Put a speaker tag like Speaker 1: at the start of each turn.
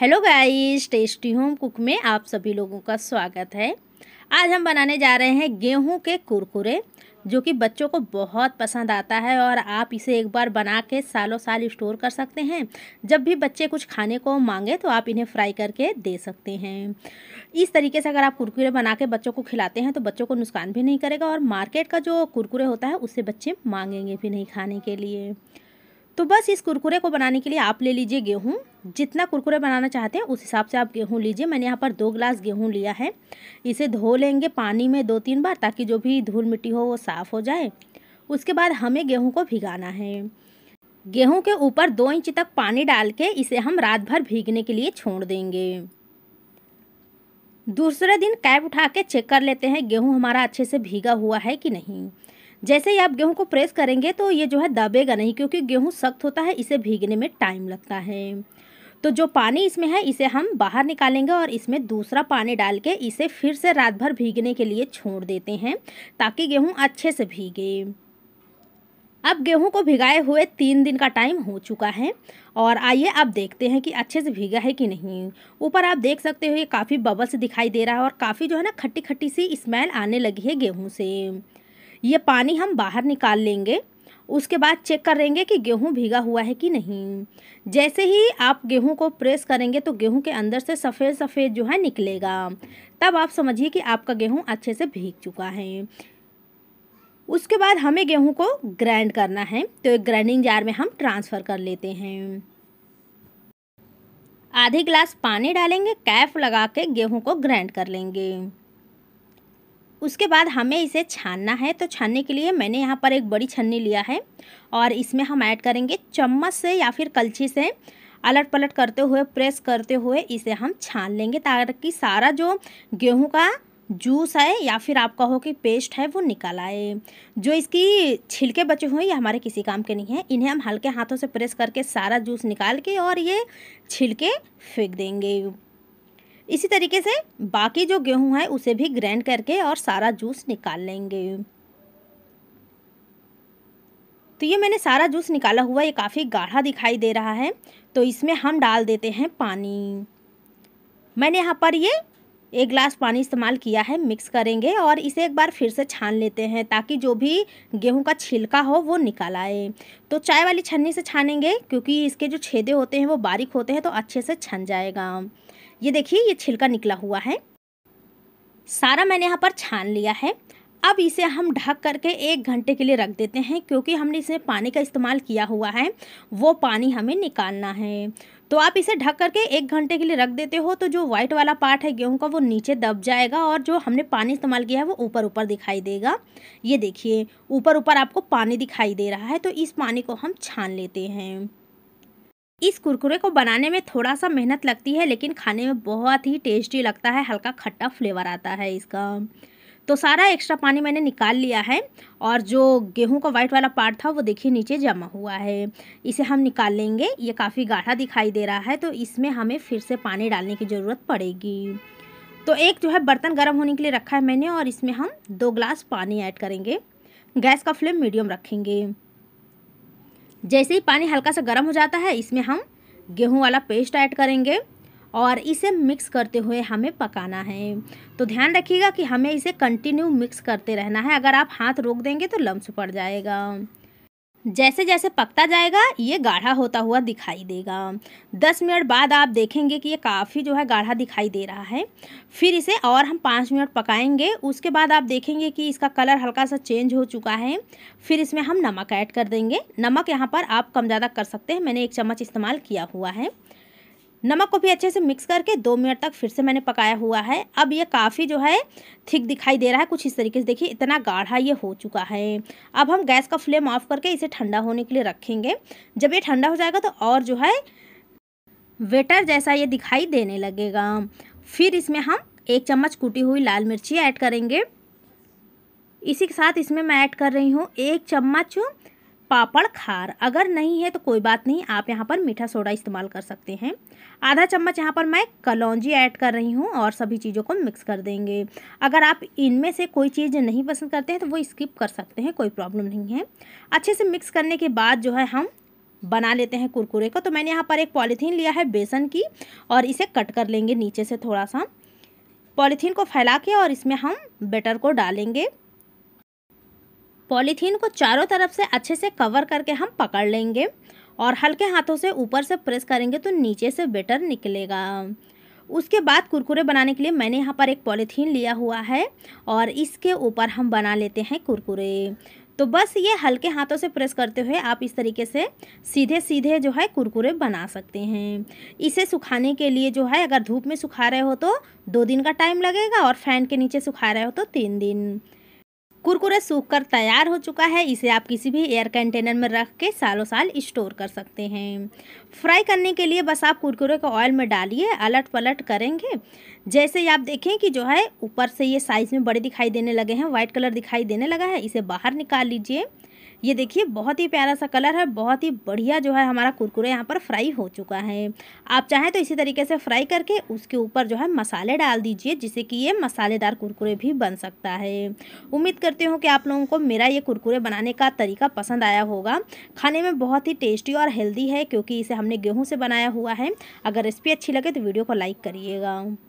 Speaker 1: hello guys tasty home cook में आप सभी लोगों का स्वागत है आज हम बनाने जा रहे हैं गेहूं के कुरकुरे जो कि बच्चों को बहुत पसंद आता है और आप इसे एक बार बना के सालों साल स्टोर कर सकते हैं जब भी बच्चे कुछ खाने को मांगे तो आप इन्हें फ्राई करके दे सकते हैं इस तरीके से अगर आप कुरकुरे बना के बच्चों को खिलाते हैं तो बच्चों को नुकसान भी नहीं करेगा और मार्केट का जो कुरकुरे होता है उससे बच्चे मांगेंगे भी नहीं खाने के लिए तो बस इस कुरकुरे को बनाने के लिए आप ले लीजिए गेहूँ जितना कुरकुरे बनाना चाहते हैं उस हिसाब से आप गेहूँ लीजिए मैंने यहाँ पर दो ग्लास गेहूँ लिया है इसे धो लेंगे पानी में दो तीन बार ताकि जो भी धूल मिट्टी हो वो साफ़ हो जाए उसके बाद हमें गेहूँ को भिगाना है गेहूँ के ऊपर दो इंच तक पानी डाल के इसे हम रात भर भीगने के लिए छोड़ देंगे दूसरे दिन कैप उठा के चेक कर लेते हैं गेहूँ हमारा अच्छे से भीगा हुआ है कि नहीं जैसे ही आप गेहूं को प्रेस करेंगे तो ये जो है दबेगा नहीं क्योंकि गेहूं सख्त होता है इसे भीगने में टाइम लगता है तो जो पानी इसमें है इसे हम बाहर निकालेंगे और इसमें दूसरा पानी डाल के इसे फिर से रात भर भीगने के लिए छोड़ देते हैं ताकि गेहूँ अच्छे से भीगे अब गेहूं को भिगाए हुए तीन दिन का टाइम हो चुका है और आइए अब देखते हैं कि अच्छे से भीगा है कि नहीं ऊपर आप देख सकते हो ये काफ़ी बबल्स दिखाई दे रहा है और काफ़ी जो है ना खट्टी खट्टी सी स्मेल आने लगी है गेहूं से ये पानी हम बाहर निकाल लेंगे उसके बाद चेक करेंगे कि गेहूं भीगा हुआ है कि नहीं जैसे ही आप गेहूं को प्रेस करेंगे तो गेहूं के अंदर से सफ़ेद सफ़ेद जो है निकलेगा तब आप समझिए कि आपका गेहूं अच्छे से भीग चुका है उसके बाद हमें गेहूं को ग्राइंड करना है तो एक ग्राइंडिंग जार में हम ट्रांसफ़र कर लेते हैं आधे गिलास पानी डालेंगे कैफ लगा के गेहूँ को ग्राइंड कर लेंगे उसके बाद हमें इसे छानना है तो छानने के लिए मैंने यहाँ पर एक बड़ी छन्नी लिया है और इसमें हम ऐड करेंगे चम्मच से या फिर कलछी से अलट पलट करते हुए प्रेस करते हुए इसे हम छान लेंगे ताकि सारा जो गेहूं का जूस है या फिर आप कहो कि पेस्ट है वो निकल आए जो इसकी छिलके बचे हुए ये हमारे किसी काम के नहीं हैं इन्हें हम हल्के हाथों से प्रेस करके सारा जूस निकाल के और ये छिलके फेंक देंगे इसी तरीके से बाकी जो गेहूं है उसे भी ग्रैंड करके और सारा जूस निकाल लेंगे तो ये मैंने सारा जूस निकाला हुआ ये काफ़ी गाढ़ा दिखाई दे रहा है तो इसमें हम डाल देते हैं पानी मैंने यहाँ पर ये एक ग्लास पानी इस्तेमाल किया है मिक्स करेंगे और इसे एक बार फिर से छान लेते हैं ताकि जो भी गेहूं का छिलका हो वो निकल आए तो चाय वाली छन्नी से छानेंगे क्योंकि इसके जो छेदे होते हैं वो बारीक होते हैं तो अच्छे से छन जाएगा ये देखिए ये छिलका निकला हुआ है सारा मैंने यहाँ पर छान लिया है अब इसे हम ढक करके एक घंटे के लिए रख देते हैं क्योंकि हमने इसमें पानी का इस्तेमाल किया हुआ है वो पानी हमें निकालना है तो आप इसे ढक करके एक घंटे के लिए रख देते हो तो जो व्हाइट वाला पार्ट है गेहूं का वो नीचे दब जाएगा और जो हमने पानी इस्तेमाल किया है वो ऊपर ऊपर दिखाई देगा ये देखिए ऊपर ऊपर आपको पानी दिखाई दे रहा है तो इस पानी को हम छान लेते हैं इस कुरकुरे को बनाने में थोड़ा सा मेहनत लगती है लेकिन खाने में बहुत ही टेस्टी लगता है हल्का खट्टा फ्लेवर आता है इसका तो सारा एक्स्ट्रा पानी मैंने निकाल लिया है और जो गेहूं का वाइट वाला पार्ट था वो देखिए नीचे जमा हुआ है इसे हम निकाल लेंगे ये काफ़ी गाढ़ा दिखाई दे रहा है तो इसमें हमें फिर से पानी डालने की ज़रूरत पड़ेगी तो एक जो है बर्तन गर्म होने के लिए रखा है मैंने और इसमें हम दो ग्लास पानी ऐड करेंगे गैस का फ्लेम मीडियम रखेंगे जैसे ही पानी हल्का सा गर्म हो जाता है इसमें हम गेहूं वाला पेस्ट ऐड करेंगे और इसे मिक्स करते हुए हमें पकाना है तो ध्यान रखिएगा कि हमें इसे कंटिन्यू मिक्स करते रहना है अगर आप हाथ रोक देंगे तो लम्स पड़ जाएगा जैसे जैसे पकता जाएगा ये गाढ़ा होता हुआ दिखाई देगा दस मिनट बाद आप देखेंगे कि ये काफ़ी जो है गाढ़ा दिखाई दे रहा है फिर इसे और हम पाँच मिनट पकाएंगे उसके बाद आप देखेंगे कि इसका कलर हल्का सा चेंज हो चुका है फिर इसमें हम नमक ऐड कर देंगे नमक यहाँ पर आप कम ज़्यादा कर सकते हैं मैंने एक चम्मच इस्तेमाल किया हुआ है नमक को भी अच्छे से मिक्स करके दो मिनट तक फिर से मैंने पकाया हुआ है अब ये काफ़ी जो है थिक दिखाई दे रहा है कुछ इस तरीके से देखिए इतना गाढ़ा ये हो चुका है अब हम गैस का फ्लेम ऑफ करके इसे ठंडा होने के लिए रखेंगे जब ये ठंडा हो जाएगा तो और जो है वेटर जैसा ये दिखाई देने लगेगा फिर इसमें हम एक चम्मच कूटी हुई लाल मिर्ची ऐड करेंगे इसी के साथ इसमें मैं ऐड कर रही हूँ एक चम्मच पापड़ खार अगर नहीं है तो कोई बात नहीं आप यहाँ पर मीठा सोडा इस्तेमाल कर सकते हैं आधा चम्मच यहाँ पर मैं कलौजी ऐड कर रही हूँ और सभी चीज़ों को मिक्स कर देंगे अगर आप इनमें से कोई चीज़ नहीं पसंद करते हैं तो वो स्किप कर सकते हैं कोई प्रॉब्लम नहीं है अच्छे से मिक्स करने के बाद जो है हम बना लेते हैं कुरकुरे को तो मैंने यहाँ पर एक पॉलीथीन लिया है बेसन की और इसे कट कर लेंगे नीचे से थोड़ा सा पॉलीथीन को फैला के और इसमें हम बेटर को डालेंगे पॉलीथीन को चारों तरफ से अच्छे से कवर करके हम पकड़ लेंगे और हल्के हाथों से ऊपर से प्रेस करेंगे तो नीचे से बेटर निकलेगा उसके बाद कुरकुरे बनाने के लिए मैंने यहाँ पर एक पॉलीथीन लिया हुआ है और इसके ऊपर हम बना लेते हैं कुरकुरे तो बस ये हल्के हाथों से प्रेस करते हुए आप इस तरीके से सीधे सीधे जो है कुरकुरे बना सकते हैं इसे सुखाने के लिए जो है अगर धूप में सुखा रहे हो तो दो दिन का टाइम लगेगा और फैन के नीचे सुखा रहे हो तो तीन दिन कुरकुरे सूख कर तैयार हो चुका है इसे आप किसी भी एयर कंटेनर में रख के सालों साल स्टोर कर सकते हैं फ्राई करने के लिए बस आप कुरकुरे को ऑयल में डालिए अलट पलट करेंगे जैसे ही आप देखें कि जो है ऊपर से ये साइज़ में बड़े दिखाई देने लगे हैं वाइट कलर दिखाई देने लगा है इसे बाहर निकाल लीजिए ये देखिए बहुत ही प्यारा सा कलर है बहुत ही बढ़िया जो है हमारा कुरकुरे यहाँ पर फ्राई हो चुका है आप चाहें तो इसी तरीके से फ्राई करके उसके ऊपर जो है मसाले डाल दीजिए जिससे कि ये मसालेदार कुरकुरे भी बन सकता है उम्मीद करती हूँ कि आप लोगों को मेरा ये कुरकुरे बनाने का तरीका पसंद आया होगा खाने में बहुत ही टेस्टी और हेल्दी है क्योंकि इसे हमने गेहूँ से बनाया हुआ है अगर रेसिपी अच्छी लगे तो वीडियो को लाइक करिएगा